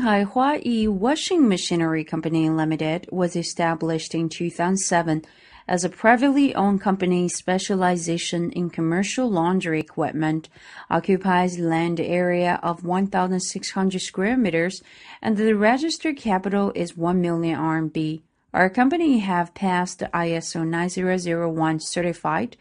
Shanghai Yi Washing Machinery Company Limited was established in 2007 as a privately owned company specialization in commercial laundry equipment, occupies land area of 1,600 square meters, and the registered capital is 1 million RMB. Our company have passed ISO 9001 certified.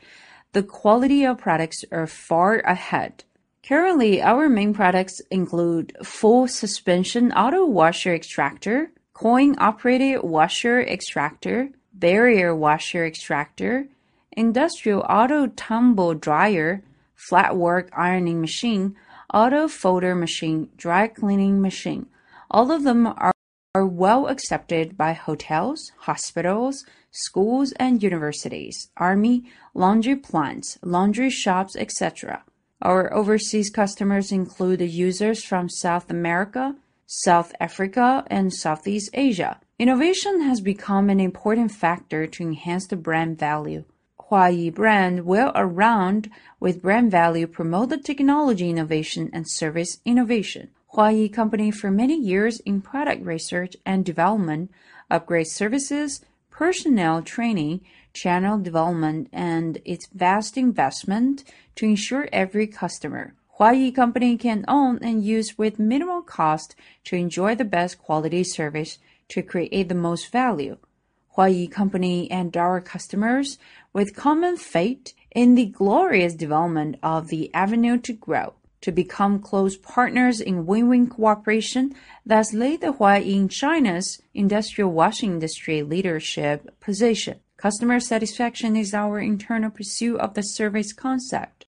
The quality of products are far ahead Currently our main products include full suspension auto washer extractor, coin-operated washer extractor, barrier washer extractor, industrial auto tumble dryer, flatwork ironing machine, auto folder machine, dry cleaning machine. All of them are, are well accepted by hotels, hospitals, schools and universities, army, laundry plants, laundry shops, etc. Our overseas customers include users from South America, South Africa, and Southeast Asia. Innovation has become an important factor to enhance the brand value. Huayi brand will around with brand value promote the technology innovation and service innovation. Huayi company for many years in product research and development, upgrade services, personnel training, channel development, and its vast investment to ensure every customer, Huayi Company can own and use with minimal cost to enjoy the best quality service to create the most value. Huayi Company and our customers with common fate in the glorious development of the avenue to grow to become close partners in win-win cooperation, thus laid the way in China's industrial washing industry leadership position. Customer satisfaction is our internal pursuit of the service concept.